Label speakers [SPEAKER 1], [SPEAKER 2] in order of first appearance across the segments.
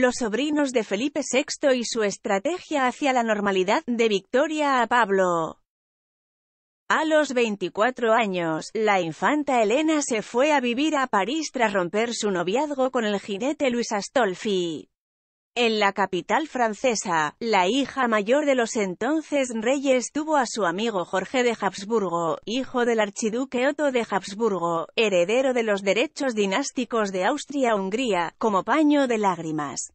[SPEAKER 1] los sobrinos de Felipe VI y su estrategia hacia la normalidad, de Victoria a Pablo. A los 24 años, la infanta Elena se fue a vivir a París tras romper su noviazgo con el jinete Luis Astolfi. En la capital francesa, la hija mayor de los entonces reyes tuvo a su amigo Jorge de Habsburgo, hijo del archiduque Otto de Habsburgo, heredero de los derechos dinásticos de Austria-Hungría, como paño de lágrimas.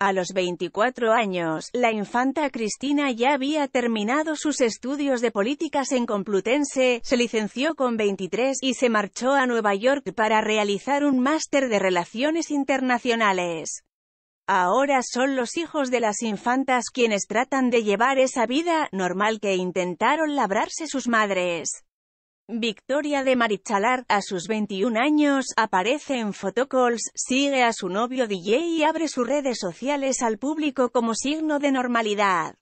[SPEAKER 1] A los 24 años, la infanta Cristina ya había terminado sus estudios de políticas en Complutense, se licenció con 23 y se marchó a Nueva York para realizar un máster de Relaciones Internacionales. Ahora son los hijos de las infantas quienes tratan de llevar esa vida normal que intentaron labrarse sus madres. Victoria de Marichalar, a sus 21 años, aparece en photocalls, sigue a su novio DJ y abre sus redes sociales al público como signo de normalidad.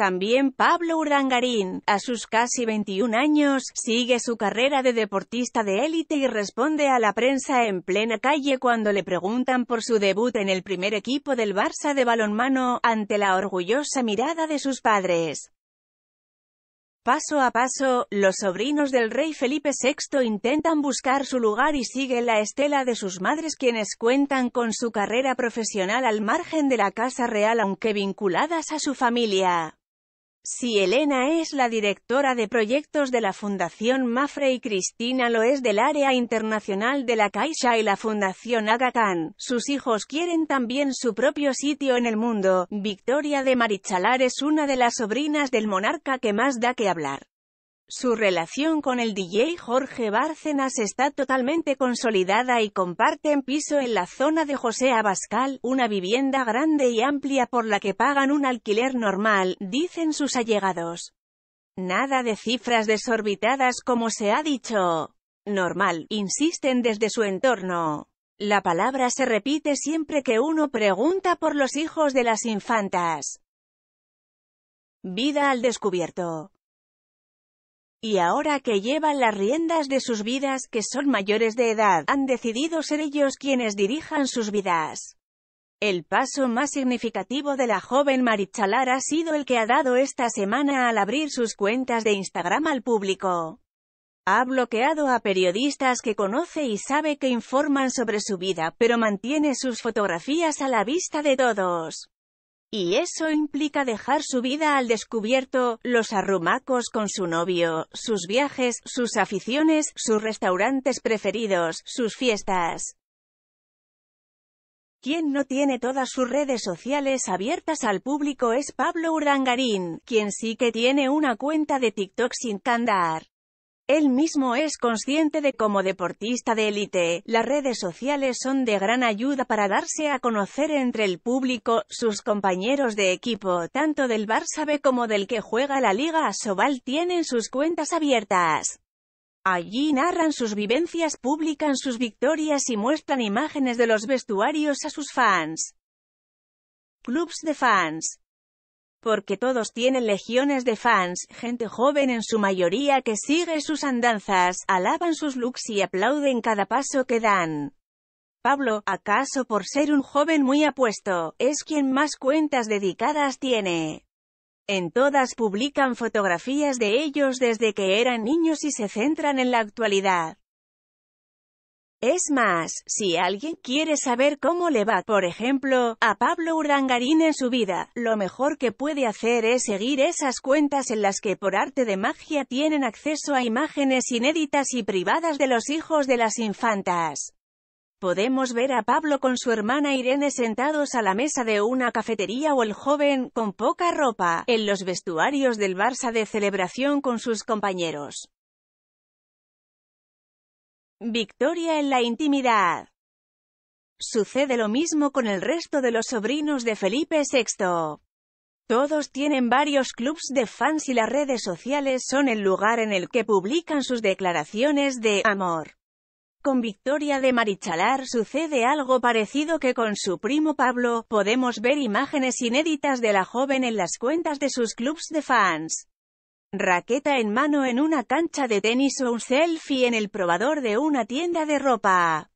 [SPEAKER 1] También Pablo Urdangarín, a sus casi 21 años, sigue su carrera de deportista de élite y responde a la prensa en plena calle cuando le preguntan por su debut en el primer equipo del Barça de balonmano, ante la orgullosa mirada de sus padres. Paso a paso, los sobrinos del rey Felipe VI intentan buscar su lugar y siguen la estela de sus madres quienes cuentan con su carrera profesional al margen de la Casa Real aunque vinculadas a su familia. Si Elena es la directora de proyectos de la Fundación Mafre y Cristina lo es del área internacional de la Caixa y la Fundación Aga Khan, sus hijos quieren también su propio sitio en el mundo. Victoria de Marichalar es una de las sobrinas del monarca que más da que hablar. Su relación con el DJ Jorge Bárcenas está totalmente consolidada y comparten piso en la zona de José Abascal, una vivienda grande y amplia por la que pagan un alquiler normal, dicen sus allegados. Nada de cifras desorbitadas como se ha dicho. Normal, insisten desde su entorno. La palabra se repite siempre que uno pregunta por los hijos de las infantas. Vida al descubierto y ahora que llevan las riendas de sus vidas, que son mayores de edad, han decidido ser ellos quienes dirijan sus vidas. El paso más significativo de la joven Marichalar ha sido el que ha dado esta semana al abrir sus cuentas de Instagram al público. Ha bloqueado a periodistas que conoce y sabe que informan sobre su vida, pero mantiene sus fotografías a la vista de todos. Y eso implica dejar su vida al descubierto, los arrumacos con su novio, sus viajes, sus aficiones, sus restaurantes preferidos, sus fiestas. Quien no tiene todas sus redes sociales abiertas al público es Pablo Urdangarín, quien sí que tiene una cuenta de TikTok sin candar. Él mismo es consciente de como deportista de élite, las redes sociales son de gran ayuda para darse a conocer entre el público, sus compañeros de equipo, tanto del Barça B como del que juega la Liga Sobal tienen sus cuentas abiertas. Allí narran sus vivencias, publican sus victorias y muestran imágenes de los vestuarios a sus fans. Clubs de fans porque todos tienen legiones de fans, gente joven en su mayoría que sigue sus andanzas, alaban sus looks y aplauden cada paso que dan. Pablo, acaso por ser un joven muy apuesto, es quien más cuentas dedicadas tiene. En todas publican fotografías de ellos desde que eran niños y se centran en la actualidad. Es más, si alguien quiere saber cómo le va, por ejemplo, a Pablo Urangarín en su vida, lo mejor que puede hacer es seguir esas cuentas en las que por arte de magia tienen acceso a imágenes inéditas y privadas de los hijos de las infantas. Podemos ver a Pablo con su hermana Irene sentados a la mesa de una cafetería o el joven, con poca ropa, en los vestuarios del Barça de celebración con sus compañeros. Victoria en la intimidad. Sucede lo mismo con el resto de los sobrinos de Felipe VI. Todos tienen varios clubs de fans y las redes sociales son el lugar en el que publican sus declaraciones de amor. Con Victoria de Marichalar sucede algo parecido que con su primo Pablo, podemos ver imágenes inéditas de la joven en las cuentas de sus clubs de fans raqueta en mano en una cancha de tenis o un selfie en el probador de una tienda de ropa.